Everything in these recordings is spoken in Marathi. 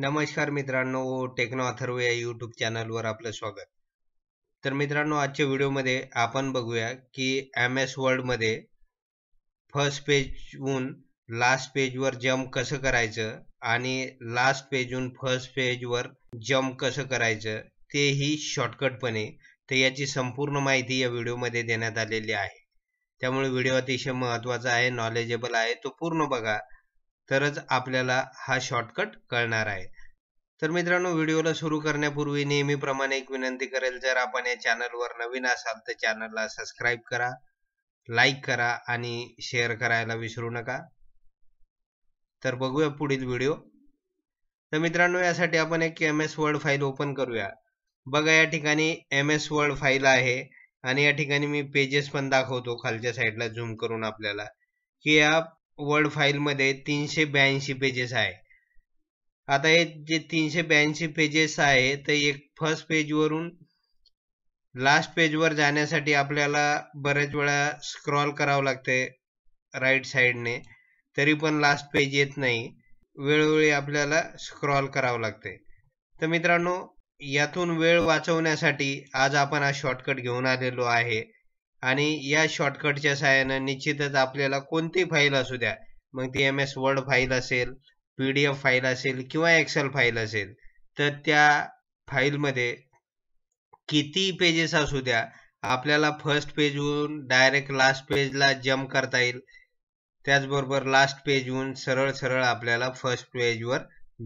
नमस्कार मित्रांनो टेक्नो अथर्व या यूट्यूब चॅनलवर आपलं स्वागत तर मित्रांनो आजच्या व्हिडिओमध्ये आपण बघूया की एम एस मध्ये फर्स्ट पेजहून लास्ट पेजवर जम्प कसं करायचं आणि लास्ट पेजहून फर्स्ट पेजवर जम्प कसं करायचं तेही शॉर्टकटपणे तर याची संपूर्ण माहिती या व्हिडिओमध्ये देण्यात आलेली आहे त्यामुळे व्हिडिओ अतिशय महत्वाचा आहे नॉलेजेबल आहे तो पूर्ण बघा तरच आपल्याला हा शॉर्टकट कळणार आहे तर मित्रांनो व्हिडिओला सुरू करण्यापूर्वी नेहमीप्रमाणे एक विनंती करेल जर आपण या चॅनलवर नवीन असाल तर चॅनलला सबस्क्राईब करा लाईक करा आणि शेअर करायला विसरू नका तर बघूया पुढील व्हिडिओ तर मित्रांनो यासाठी आपण एक M S word file open करूया बघा या ठिकाणी एम एस वर्ड फाईल आहे आणि या ठिकाणी मी पेजेस पण दाखवतो खालच्या साईडला झूम करून आपल्याला की या वर्ड फाईलमध्ये तीनशे ब्याऐंशी पेजेस आहे आता हे जे तीनशे ब्याऐंशी पेजेस आहे ते एक फर्स्ट पेजवरून लास्ट पेजवर जाण्यासाठी आपल्याला बऱ्याच वेळा स्क्रॉल करावं लागते राईट साईडने तरी पण लास्ट पेज येत नाही वेळोवेळी आपल्याला स्क्रॉल करावं लागते तर मित्रांनो यातून वेळ वाचवण्यासाठी आज आपण हा शॉर्टकट घेऊन आलेलो आहे आणि या शॉर्टकटच्या साहाय्याने निश्चितच आपल्याला कोणती फाईल असू द्या मग ती एम एस वर्ड फाईल असेल पी डी एफ फाईल असेल किंवा एक्सेल फाईल असेल तर त्या फाईलमध्ये किती पेजेस असू द्या आपल्याला फर्स्ट पेजहून डायरेक्ट लास्ट पेजला जम्प करता येईल त्याचबरोबर लास्ट पेजहून सरळ सरळ आपल्याला फर्स्ट पेजवर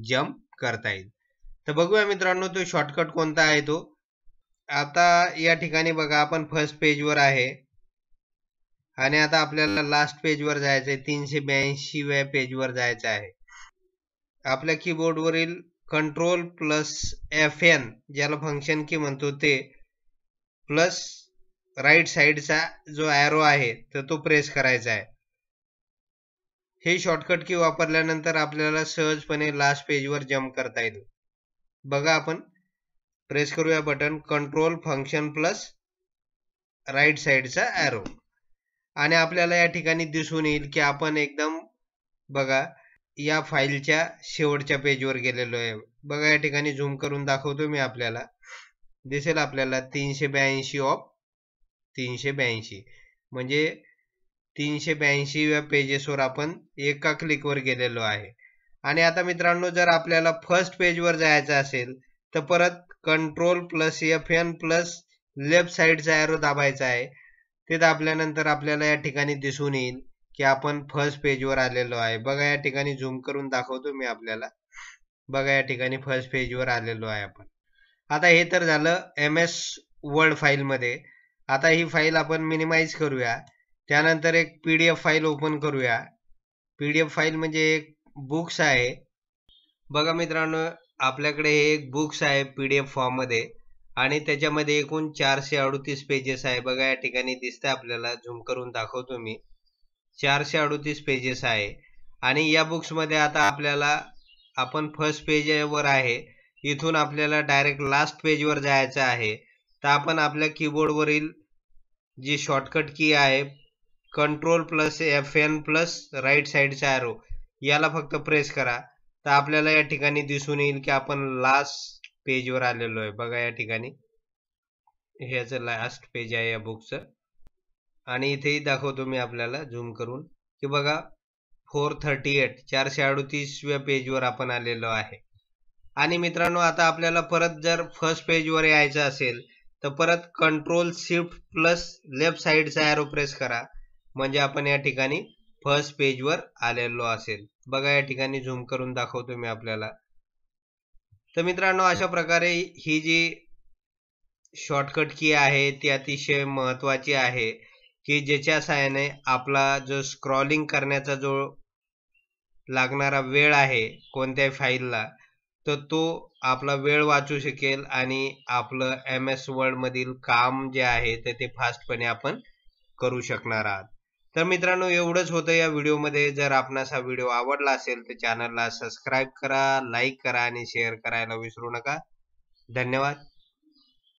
जम्प करता येईल तर बघूया मित्रांनो तो शॉर्टकट कोणता आहे तो आता या ठिकाणी बघा आपण फर्स्ट पेजवर आहे आणि आता आपल्याला लास्ट पेजवर जायचं आहे तीनशे ब्याऐंशी व्या पेजवर जायचं आहे आपल्या कीबोर्डवरील कंट्रोल प्लस एफ एन ज्याला फंक्शन की म्हणतो ते प्लस राईट साइडचा जो एरो आहे तर तो प्रेस करायचा आहे हे शॉर्टकट की वापरल्यानंतर आपल्याला सहजपणे लास्ट पेजवर जम्प करता येईल बघा आपण प्रेस करूया button control function plus right साइडचा एरो आणि आपल्याला या ठिकाणी दिसून येईल की आपण एकदम बघा या फाईलच्या शेवटच्या पेजवर गेलेलो आहे बघा या ठिकाणी झूम करून दाखवतो मी आपल्याला दिसेल आपल्याला तीनशे ब्याऐंशी ऑफ तीनशे ब्याऐंशी म्हणजे तीनशे ब्याऐंशी पेजेसवर आपण एका क्लिकवर गेलेलो आहे आणि आता मित्रांनो जर आपल्याला फर्स्ट पेजवर जायचं असेल तर परत control plus F N plus left side arrow दाबायचा आहे ते दाबल्यानंतर आपल्याला या ठिकाणी दिसून येईल की आपण फर्स्ट पेजवर आलेलो आहे बघा या ठिकाणी झूम करून दाखवतो मी आपल्याला बघा या ठिकाणी फर्स्ट पेजवर आलेलो आहे आपण आता हे तर झालं एम एस वर्ड फाईलमध्ये आता ही फाईल आपण मिनिमाइज करूया त्यानंतर एक P D F file open करूया पीडीएफ फाईल म्हणजे एक बुक्स आहे बघा मित्रांनो आपल्याकडे हे एक बुक्स आहे पी डी एफ फॉर्ममध्ये आणि त्याच्यामध्ये एकूण चारशे अडतीस पेजेस आहे बघा या ठिकाणी दिसतं आपल्याला झूम करून दाखवतो मी चारशे अडतीस पेजेस आहे आणि या बुक्समध्ये आता आपल्याला आपण फर्स्ट पेजवर आहे इथून आपल्याला डायरेक्ट लास्ट पेजवर जायचं आहे तर आपण आपल्या कीबोर्डवरील जी शॉर्टकट की आहे control plus F N plus right साईडचा ॲरो याला फक्त प्रेस करा तर आपल्याला या ठिकाणी दिसून येईल की आपण लास्ट पेजवर आलेलो आहे बघा या ठिकाणी ह्याच लास्ट पेज आहे या बुकचं आणि इथेही दाखवतो मी आपल्याला झूम करून की बघा फोर थर्टी एट चारशे अडतीसव्या पेजवर आपण आलेलो आहे आणि मित्रांनो आता आपल्याला परत जर फर्स्ट पेजवर यायचं असेल तर परत कंट्रोल शिफ्ट प्लस लेफ्ट साईडचा एरो प्रेस करा म्हणजे आपण या ठिकाणी फर्स्ट पेजवर आलेलो असेल बघा या ठिकाणी झूम करून दाखवतो मी आपल्याला तर मित्रांनो अशा प्रकारे ही जी शॉर्टकट की आहे ती अतिशय महत्वाची आहे की ज्याच्या सहाय्याने आपला जो स्क्रॉलिंग करण्याचा जो लागणारा वेळ आहे कोणत्याही फाईलला तर तो, आपला वेळ वाचू शकेल आणि आपलं एम एस मधील काम जे आहे तर ते फास्टपणे आपण करू शकणार आहात तर मित्रांनो एवढंच होतं या व्हिडिओमध्ये जर आपणास हा व्हिडिओ आवडला असेल तर चॅनलला सबस्क्राईब करा लाईक करा आणि शेअर करायला विसरू नका धन्यवाद